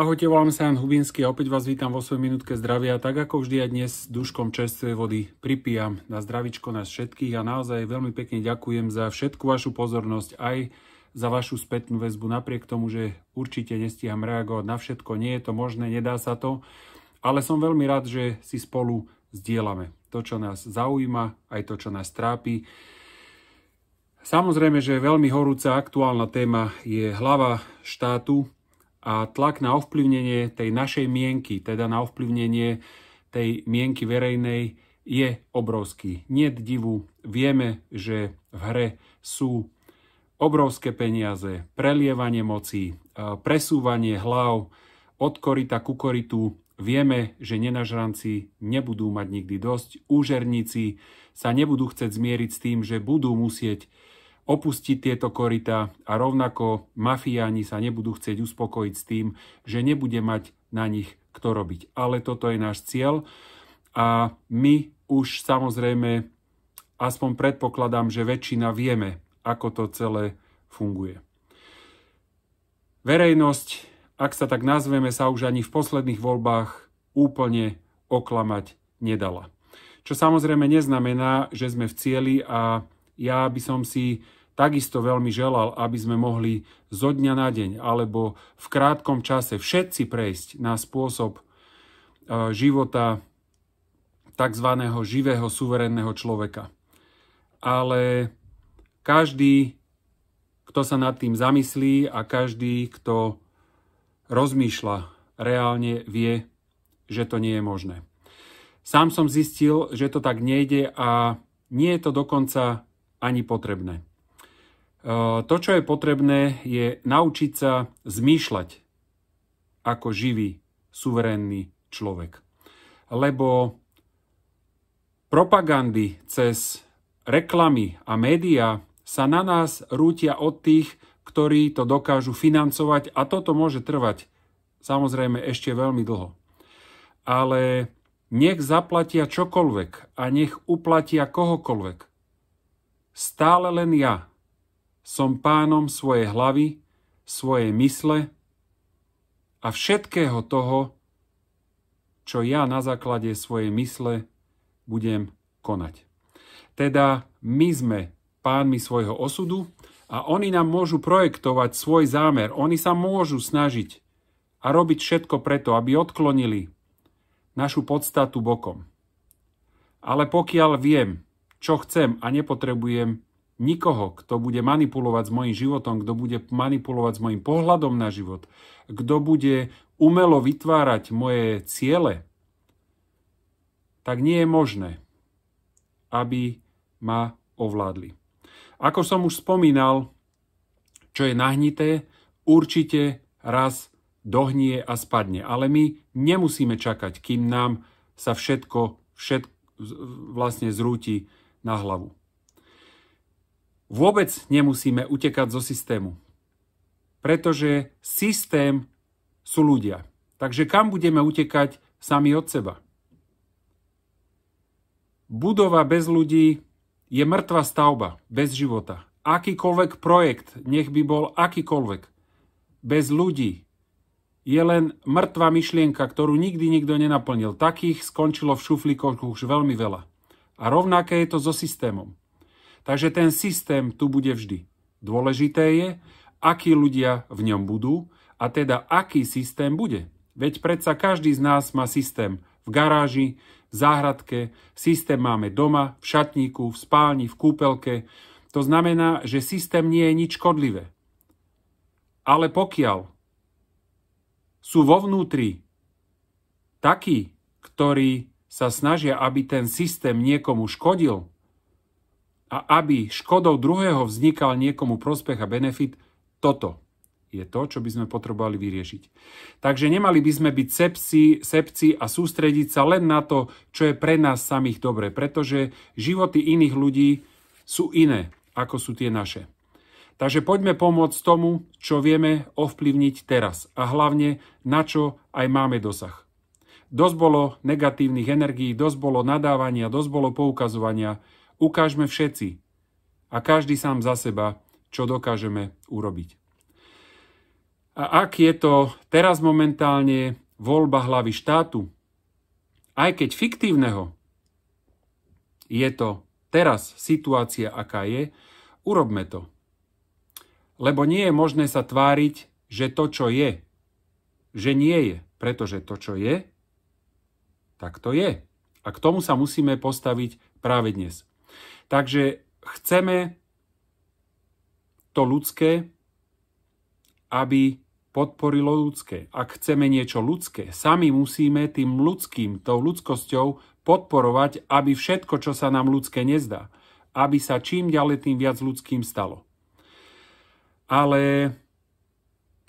Ahojte, volám sa Jan Hubinský a opäť vás vítam vo svojej minútke zdravia. Tak ako vždy aj dnes s duškom čerstvej vody pripijam na zdravičko nás všetkých a naozaj veľmi pekne ďakujem za všetku vašu pozornosť aj za vašu spätnú väzbu. Napriek tomu, že určite nestíham reagovať na všetko, nie je to možné, nedá sa to, ale som veľmi rád, že si spolu zdieľame to, čo nás zaujíma, aj to, čo nás trápi. Samozrejme, že veľmi horúca aktuálna téma je hlava štátu, a tlak na ovplyvnenie tej našej mienky, teda na ovplyvnenie tej mienky verejnej je obrovský. Nie divu, vieme, že v hre sú obrovské peniaze, prelievanie moci, e, presúvanie hlav od korita ku koritu. Vieme, že nenažranci nebudú mať nikdy dosť, úžerníci sa nebudú chcieť zmieriť s tým, že budú musieť opustiť tieto korita a rovnako mafiáni sa nebudú chcieť uspokojiť s tým, že nebude mať na nich kto robiť. Ale toto je náš cieľ a my už samozrejme, aspoň predpokladám, že väčšina vieme, ako to celé funguje. Verejnosť, ak sa tak nazveme, sa už ani v posledných voľbách úplne oklamať nedala. Čo samozrejme neznamená, že sme v cieli a ja by som si takisto veľmi želal, aby sme mohli zo dňa na deň alebo v krátkom čase všetci prejsť na spôsob e, života tzv. živého, suverénneho človeka. Ale každý, kto sa nad tým zamyslí a každý, kto rozmýšľa reálne, vie, že to nie je možné. Sám som zistil, že to tak nejde a nie je to dokonca ani potrebné. To, čo je potrebné, je naučiť sa zmýšľať ako živý, suverénny človek. Lebo propagandy cez reklamy a médiá sa na nás rútia od tých, ktorí to dokážu financovať a toto môže trvať samozrejme ešte veľmi dlho. Ale nech zaplatia čokoľvek a nech uplatia kohokoľvek. Stále len ja som pánom svojej hlavy, svojej mysle a všetkého toho, čo ja na základe svojej mysle budem konať. Teda my sme pánmi svojho osudu a oni nám môžu projektovať svoj zámer. Oni sa môžu snažiť a robiť všetko preto, aby odklonili našu podstatu bokom. Ale pokiaľ viem, čo chcem a nepotrebujem, nikoho, kto bude manipulovať s mojim životom, kto bude manipulovať s mojim pohľadom na život, kto bude umelo vytvárať moje ciele, tak nie je možné, aby ma ovládli. Ako som už spomínal, čo je nahnité, určite raz dohnie a spadne. Ale my nemusíme čakať, kým nám sa všetko, všetko vlastne zrúti na hlavu. Vôbec nemusíme utekať zo systému, pretože systém sú ľudia. Takže kam budeme utekať sami od seba? Budova bez ľudí je mŕtva stavba, bez života. Akýkoľvek projekt, nech by bol akýkoľvek, bez ľudí je len mŕtva myšlienka, ktorú nikdy nikto nenaplnil. Takých skončilo v šuflíkoch už veľmi veľa. A rovnaké je to so systémom. Takže ten systém tu bude vždy. Dôležité je, akí ľudia v ňom budú a teda aký systém bude. Veď predsa každý z nás má systém v garáži, v záhradke, systém máme doma, v šatníku, v spálni, v kúpelke. To znamená, že systém nie je nič škodlivé. Ale pokiaľ sú vo vnútri takí, ktorí sa snažia, aby ten systém niekomu škodil, a aby škodou druhého vznikal niekomu prospech a benefit, toto je to, čo by sme potrebovali vyriešiť. Takže nemali by sme byť sepsi, sepci a sústrediť sa len na to, čo je pre nás samých dobre, pretože životy iných ľudí sú iné, ako sú tie naše. Takže poďme pomôcť tomu, čo vieme ovplyvniť teraz a hlavne na čo aj máme dosah. Dosť bolo negatívnych energií, dosť bolo nadávania, dosť bolo poukazovania, ukážme všetci a každý sám za seba, čo dokážeme urobiť. A ak je to teraz momentálne voľba hlavy štátu, aj keď fiktívneho, je to teraz situácia, aká je, urobme to. Lebo nie je možné sa tváriť, že to, čo je, že nie je, pretože to, čo je, tak to je. A k tomu sa musíme postaviť práve dnes. Takže chceme to ľudské, aby podporilo ľudské. Ak chceme niečo ľudské, sami musíme tým ľudským, tou ľudskosťou podporovať, aby všetko, čo sa nám ľudské nezdá, aby sa čím ďalej tým viac ľudským stalo. Ale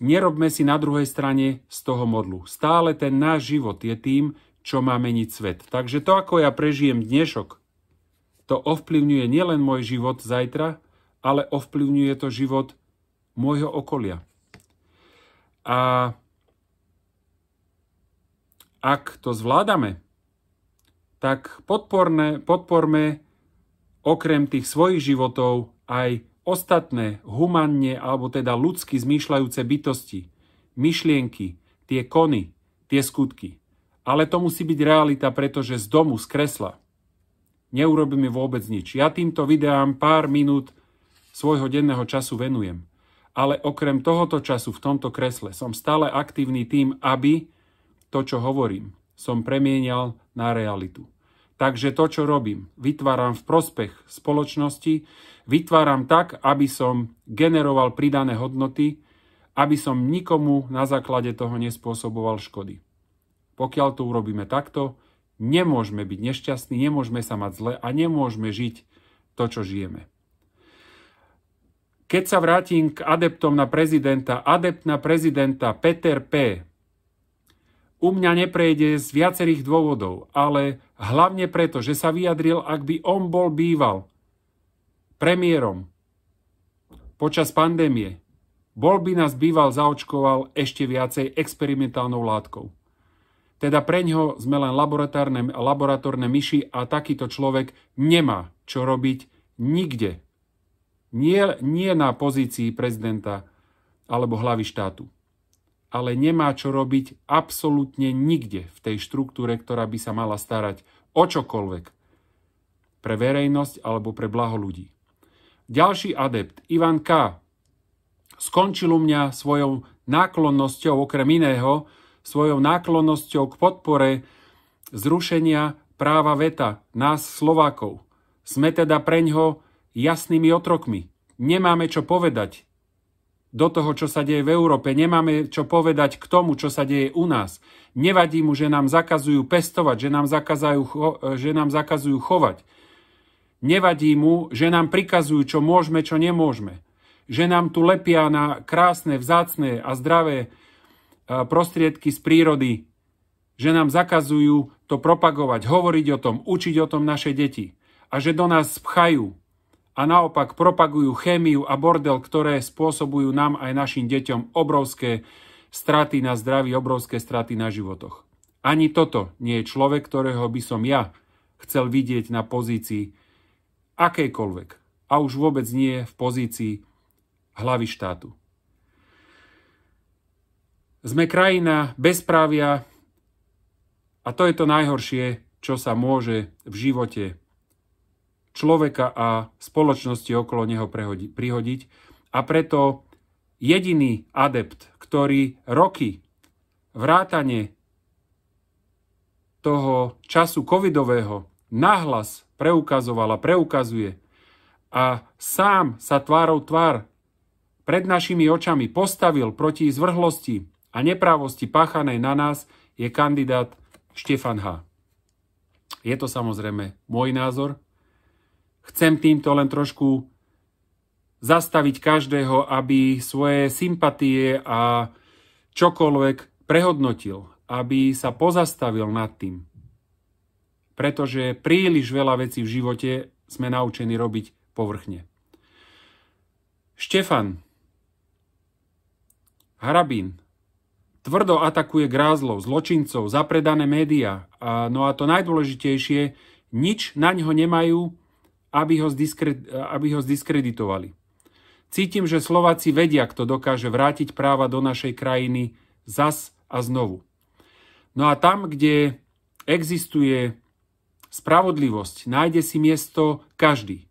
nerobme si na druhej strane z toho modlu. Stále ten náš život je tým, čo má meniť svet. Takže to, ako ja prežijem dnešok, to ovplyvňuje nielen môj život zajtra, ale ovplyvňuje to život môjho okolia. A ak to zvládame, tak podporné, podporme okrem tých svojich životov aj ostatné humanne alebo teda ľudsky zmýšľajúce bytosti, myšlienky, tie kony, tie skutky. Ale to musí byť realita, pretože z domu, z kresla, neurobíme vôbec nič. Ja týmto videám pár minút svojho denného času venujem. Ale okrem tohoto času v tomto kresle som stále aktívny tým, aby to, čo hovorím, som premienial na realitu. Takže to, čo robím, vytváram v prospech spoločnosti, vytváram tak, aby som generoval pridané hodnoty, aby som nikomu na základe toho nespôsoboval škody. Pokiaľ to urobíme takto, Nemôžeme byť nešťastní, nemôžeme sa mať zle a nemôžeme žiť to, čo žijeme. Keď sa vrátim k adeptom na prezidenta, adept na prezidenta Peter P. U mňa neprejde z viacerých dôvodov, ale hlavne preto, že sa vyjadril, ak by on bol býval premiérom počas pandémie, bol by nás býval zaočkoval ešte viacej experimentálnou látkou. Teda pre ňo sme len laboratórne, laboratórne myši a takýto človek nemá čo robiť nikde. Nie, nie na pozícii prezidenta alebo hlavy štátu. Ale nemá čo robiť absolútne nikde v tej štruktúre, ktorá by sa mala starať o čokoľvek pre verejnosť alebo pre blaho ľudí. Ďalší adept, Ivan K. Skončil u mňa svojou náklonnosťou okrem iného svojou náklonnosťou k podpore zrušenia práva veta nás Slovákov. Sme teda preňho jasnými otrokmi. Nemáme čo povedať do toho, čo sa deje v Európe, nemáme čo povedať k tomu, čo sa deje u nás. Nevadí mu, že nám zakazujú pestovať, že nám zakazujú, že nám zakazujú chovať. Nevadí mu, že nám prikazujú, čo môžeme, čo nemôžeme. Že nám tu lepia na krásne, vzácne a zdravé prostriedky z prírody, že nám zakazujú to propagovať, hovoriť o tom, učiť o tom naše deti a že do nás spchajú a naopak propagujú chémiu a bordel, ktoré spôsobujú nám aj našim deťom obrovské straty na zdraví, obrovské straty na životoch. Ani toto nie je človek, ktorého by som ja chcel vidieť na pozícii akejkoľvek a už vôbec nie v pozícii hlavy štátu. Sme krajina bezprávia a to je to najhoršie, čo sa môže v živote človeka a spoločnosti okolo neho prihodiť. A preto jediný adept, ktorý roky vrátane toho času covidového nahlas preukazoval a preukazuje a sám sa tvárou tvár pred našimi očami postavil proti zvrhlosti a neprávosti páchanej na nás je kandidát Štefan H. Je to samozrejme môj názor. Chcem týmto len trošku zastaviť každého, aby svoje sympatie a čokoľvek prehodnotil, aby sa pozastavil nad tým. Pretože príliš veľa vecí v živote sme naučení robiť povrchne. Štefan Hrabín Tvrdo atakuje grázlov, zločincov, zapredané médiá. A, no a to najdôležitejšie, nič na ňo nemajú, aby ho, zdiskred, aby ho zdiskreditovali. Cítim, že Slováci vedia, kto dokáže vrátiť práva do našej krajiny zas a znovu. No a tam, kde existuje spravodlivosť, nájde si miesto každý,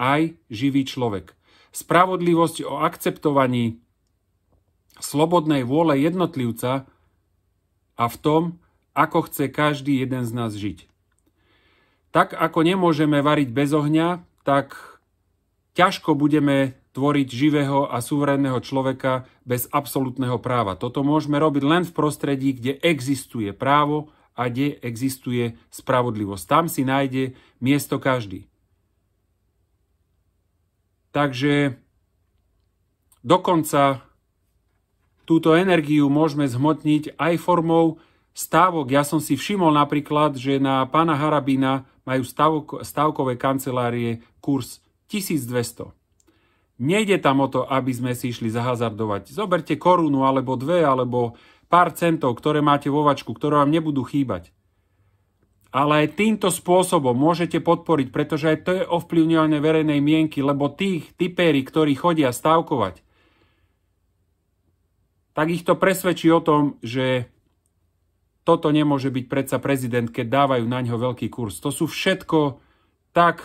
aj živý človek. Spravodlivosť o akceptovaní slobodnej vôle jednotlivca a v tom, ako chce každý jeden z nás žiť. Tak ako nemôžeme variť bez ohňa, tak ťažko budeme tvoriť živého a suverénneho človeka bez absolútneho práva. Toto môžeme robiť len v prostredí, kde existuje právo a kde existuje spravodlivosť. Tam si nájde miesto každý. Takže dokonca Túto energiu môžeme zhmotniť aj formou stávok. Ja som si všimol napríklad, že na pána Harabina majú stavok, stavkové kancelárie kurz 1200. Nejde tam o to, aby sme si išli zahazardovať. Zoberte korunu alebo dve, alebo pár centov, ktoré máte vo vačku, ktoré vám nebudú chýbať. Ale aj týmto spôsobom môžete podporiť, pretože aj to je ovplyvňovanie verejnej mienky, lebo tých typéri, ktorí chodia stavkovať, tak ich to presvedčí o tom, že toto nemôže byť predsa prezident, keď dávajú na ňo veľký kurz. To sú všetko tak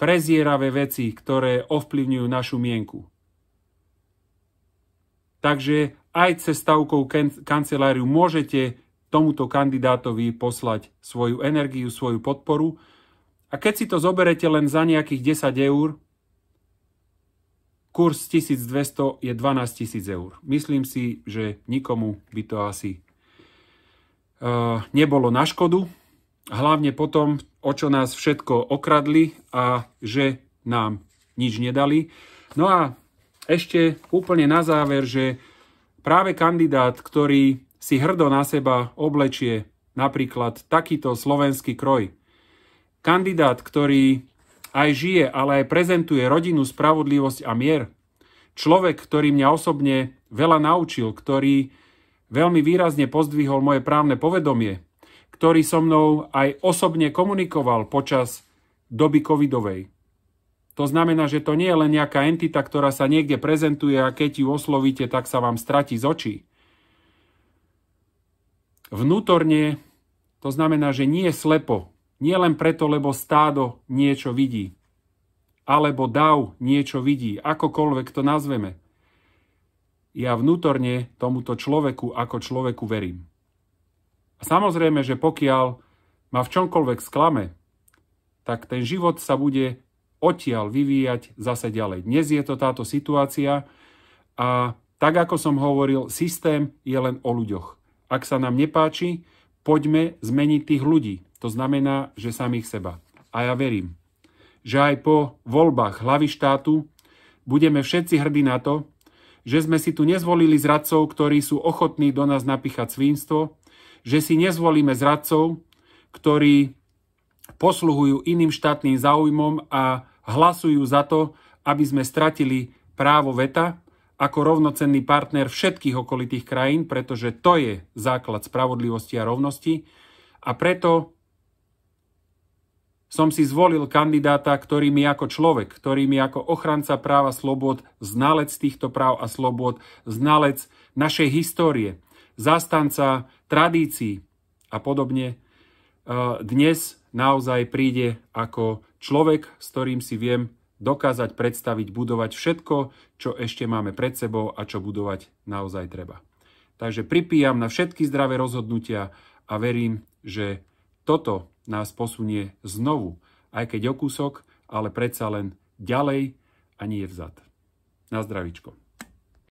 prezieravé veci, ktoré ovplyvňujú našu mienku. Takže aj cez stavkov kanceláriu môžete tomuto kandidátovi poslať svoju energiu, svoju podporu. A keď si to zoberete len za nejakých 10 eur, Kurs 1200 je 12 000 eur. Myslím si, že nikomu by to asi eh, nebolo na škodu. Hlavne potom, o čo nás všetko okradli a že nám nič nedali. No a ešte úplne na záver, že práve kandidát, ktorý si hrdo na seba oblečie napríklad takýto slovenský kroj, kandidát, ktorý aj žije, ale aj prezentuje rodinu, spravodlivosť a mier. Človek, ktorý mňa osobne veľa naučil, ktorý veľmi výrazne pozdvihol moje právne povedomie, ktorý so mnou aj osobne komunikoval počas doby covidovej. To znamená, že to nie je len nejaká entita, ktorá sa niekde prezentuje a keď ju oslovíte, tak sa vám stratí z očí. Vnútorne to znamená, že nie slepo nie len preto, lebo stádo niečo vidí, alebo dav niečo vidí, akokoľvek to nazveme. Ja vnútorne tomuto človeku ako človeku verím. A samozrejme, že pokiaľ ma v čomkoľvek sklame, tak ten život sa bude odtiaľ vyvíjať zase ďalej. Dnes je to táto situácia a tak ako som hovoril, systém je len o ľuďoch. Ak sa nám nepáči, poďme zmeniť tých ľudí. To znamená, že samých seba. A ja verím, že aj po voľbách hlavy štátu budeme všetci hrdí na to, že sme si tu nezvolili zradcov, ktorí sú ochotní do nás napíchať svinstvo, že si nezvolíme zradcov, ktorí posluhujú iným štátnym záujmom a hlasujú za to, aby sme stratili právo veta ako rovnocenný partner všetkých okolitých krajín, pretože to je základ spravodlivosti a rovnosti. A preto som si zvolil kandidáta, ktorý mi ako človek, ktorý mi ako ochranca práva slobod, znalec týchto práv a slobod, znalec našej histórie, zastanca tradícií a podobne, eh, dnes naozaj príde ako človek, s ktorým si viem dokázať predstaviť, budovať všetko, čo ešte máme pred sebou a čo budovať naozaj treba. Takže pripíjam na všetky zdravé rozhodnutia a verím, že toto nás posunie znovu, aj keď o kúsok, ale predsa len ďalej a nie vzad. Na zdravičko.